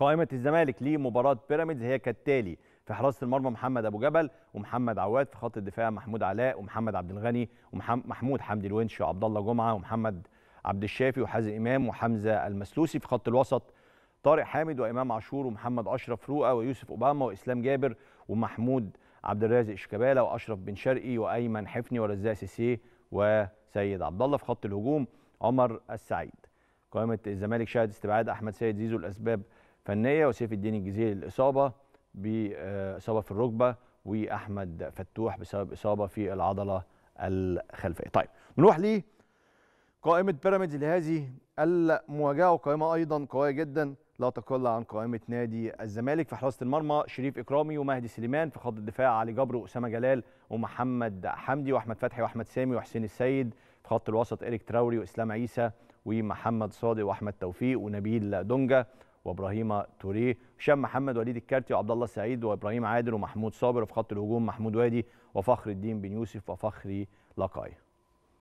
قائمه الزمالك لمباراه بيراميدز هي كالتالي في حراسه المرمى محمد ابو جبل ومحمد عواد في خط الدفاع محمود علاء ومحمد عبد الغني ومحمود حمدي الونش وعبد الله جمعه ومحمد عبد الشافي وحازم امام وحمزه المسلوسي في خط الوسط طارق حامد وامام عاشور ومحمد اشرف رؤى ويوسف اوباما واسلام جابر ومحمود عبد الرازق شيكابالا واشرف بن شرقي وايمن حفني ورزاق سيسي وسيد عبد الله في خط الهجوم عمر السعيد قائمه الزمالك شهد استبعاد احمد سيد زيزو لاسباب فنيه وسيف الدين الجزيري الاصابه باصابه آه، في الركبه واحمد فتوح بسبب اصابه في العضله الخلفيه. طيب نروح ل قائمه بيراميدز لهذه المواجهه وقائمه ايضا قويه جدا لا تقل عن قائمه نادي الزمالك في حراسه المرمى شريف اكرامي ومهدي سليمان في خط الدفاع علي جبر واسامه جلال ومحمد حمدي واحمد فتحي واحمد سامي وحسين السيد في خط الوسط اريك تراوري واسلام عيسى ومحمد صادق واحمد توفيق ونبيل دونجا وابراهيم توريه هشام محمد وليد الكارتي وعبد الله السعيد وابراهيم عادل ومحمود صابر وفي خط الهجوم محمود وادي وفخر الدين بن يوسف وفخري لقايه